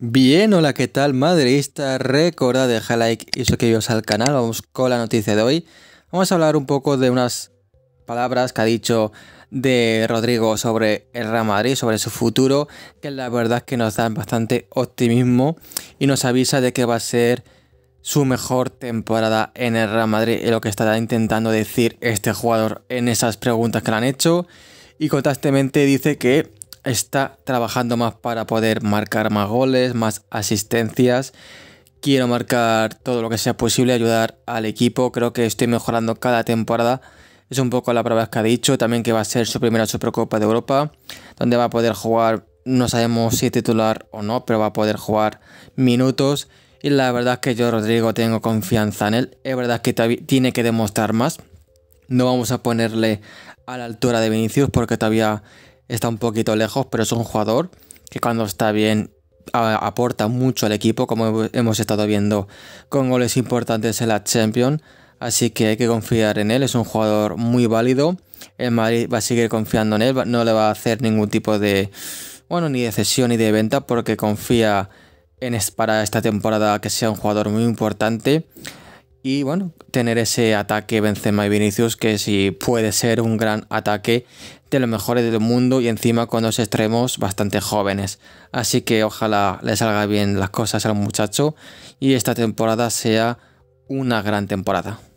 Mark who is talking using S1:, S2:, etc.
S1: Bien, hola, ¿qué tal, madridista? Recordad dejar like y suscribiros al canal. Vamos con la noticia de hoy. Vamos a hablar un poco de unas palabras que ha dicho de Rodrigo sobre el Real Madrid, sobre su futuro, que la verdad es que nos da bastante optimismo y nos avisa de que va a ser su mejor temporada en el Real Madrid, es lo que estará intentando decir este jugador en esas preguntas que le han hecho. Y constantemente dice que está trabajando más para poder marcar más goles, más asistencias. Quiero marcar todo lo que sea posible, ayudar al equipo. Creo que estoy mejorando cada temporada. Es un poco la prueba que ha dicho. También que va a ser su primera Supercopa de Europa, donde va a poder jugar, no sabemos si titular o no, pero va a poder jugar minutos. Y la verdad es que yo, Rodrigo, tengo confianza en él. Es verdad que tiene que demostrar más. No vamos a ponerle a la altura de Vinicius porque todavía está un poquito lejos, pero es un jugador que cuando está bien aporta mucho al equipo, como hemos estado viendo con goles importantes en la Champions. Así que hay que confiar en él, es un jugador muy válido. El Madrid va a seguir confiando en él, no le va a hacer ningún tipo de, bueno, ni de cesión ni de venta, porque confía en, para esta temporada que sea un jugador muy importante. Y bueno, tener ese ataque Benzema y Vinicius que si sí puede ser un gran ataque de los mejores del mundo y encima con dos extremos bastante jóvenes. Así que ojalá le salgan bien las cosas al muchacho y esta temporada sea una gran temporada.